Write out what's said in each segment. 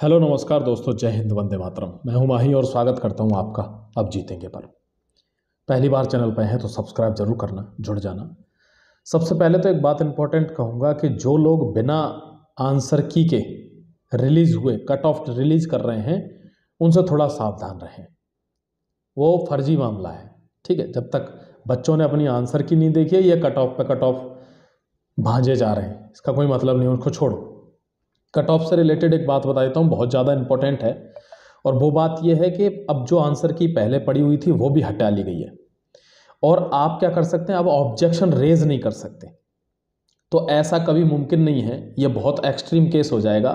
hello नमस्कार दोस्तों जय हिंद वंदे मातरम मैं हूं माही और स्वागत करता हूं आपका अब जीतेंगे पर पहली बार चैनल पर हैं तो सब्सक्राइब जरूर करना जुड़ जाना सबसे पहले तो एक बात इम्पोर्टेंट कहूँगा कि जो लोग बिना आंसर की के रिलीज़ हुए कट ऑफ रिलीज़ कर रहे हैं उनसे थोड़ा सावधान रहें वो फर्जी मामला है ठीक है जब तक बच्चों ने अपनी आंसर की नहीं देखी है ये कट ऑफ पे कट ऑफ भांजे जा रहे हैं इसका कोई मतलब नहीं उनको छोड़ो कट ऑफ से रिलेटेड एक बात बता देता हूँ बहुत ज़्यादा इंपॉर्टेंट है और वो बात यह है कि अब जो आंसर की पहले पड़ी हुई थी वो भी हटा ली गई है और आप क्या कर सकते हैं अब ऑब्जेक्शन रेज नहीं कर सकते तो ऐसा कभी मुमकिन नहीं है ये बहुत एक्सट्रीम केस हो जाएगा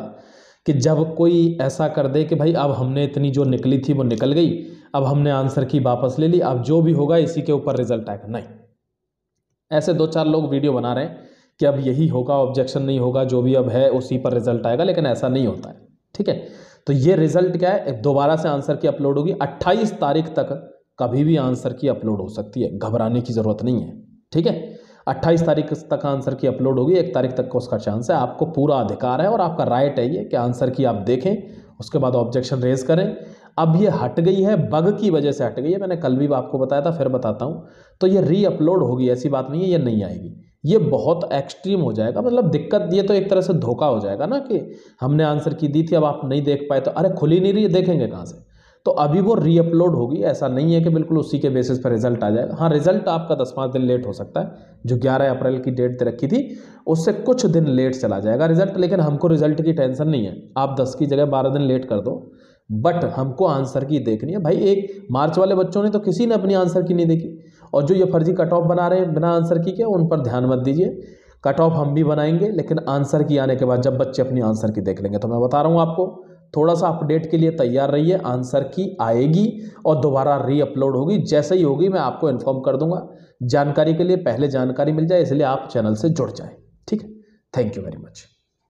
कि जब कोई ऐसा कर दे कि भाई अब हमने इतनी जो निकली थी वो निकल गई अब हमने आंसर की वापस ले ली अब जो भी होगा इसी के ऊपर रिजल्ट आएगा नहीं ऐसे दो चार लोग वीडियो बना रहे हैं कि अब यही होगा ऑब्जेक्शन नहीं होगा जो भी अब है उसी पर रिजल्ट आएगा लेकिन ऐसा नहीं होता है ठीक है तो ये रिजल्ट क्या है दोबारा से आंसर की अपलोड होगी अट्ठाईस तारीख तक कभी भी आंसर की अपलोड हो सकती है घबराने की ज़रूरत नहीं है ठीक है अट्ठाईस तारीख तक आंसर की अपलोड होगी एक तारीख तक का उसका चांस है आपको पूरा अधिकार है और आपका राइट है ये कि आंसर की आप देखें उसके बाद ऑब्जेक्शन रेज करें अब ये हट गई है बग की वजह से हट गई है मैंने कल भी आपको बताया था फिर बताता हूँ तो ये री अपलोड होगी ऐसी बात नहीं है ये नहीं आएगी ये बहुत एक्सट्रीम हो जाएगा मतलब दिक्कत ये तो एक तरह से धोखा हो जाएगा ना कि हमने आंसर की दी थी अब आप नहीं देख पाए तो अरे खुली नहीं रही है देखेंगे कहाँ से तो अभी वो रीअपलोड होगी ऐसा नहीं है कि बिल्कुल उसी के बेसिस पर रिजल्ट आ जाएगा हाँ रिजल्ट आपका दस पाँच दिन लेट हो सकता है जो ग्यारह अप्रैल की डेट रखी थी उससे कुछ दिन लेट चला जाएगा रिजल्ट लेकिन हमको रिजल्ट की टेंशन नहीं है आप दस की जगह बारह दिन लेट कर दो बट हमको आंसर की देखनी है भाई एक मार्च वाले बच्चों ने तो किसी ने अपनी आंसर की नहीं देखी और जो ये फर्जी कट ऑफ बना रहे हैं बिना आंसर की के उन पर ध्यान मत दीजिए कट ऑफ हम भी बनाएंगे लेकिन आंसर की आने के बाद जब बच्चे अपनी आंसर की देख लेंगे तो मैं बता रहा हूँ आपको थोड़ा सा अपडेट के लिए तैयार रहिए आंसर की आएगी और दोबारा री अपलोड होगी जैसे ही होगी मैं आपको इन्फॉर्म कर दूंगा जानकारी के लिए पहले जानकारी मिल जाए इसलिए आप चैनल से जुड़ जाएँ ठीक है थैंक यू वेरी मच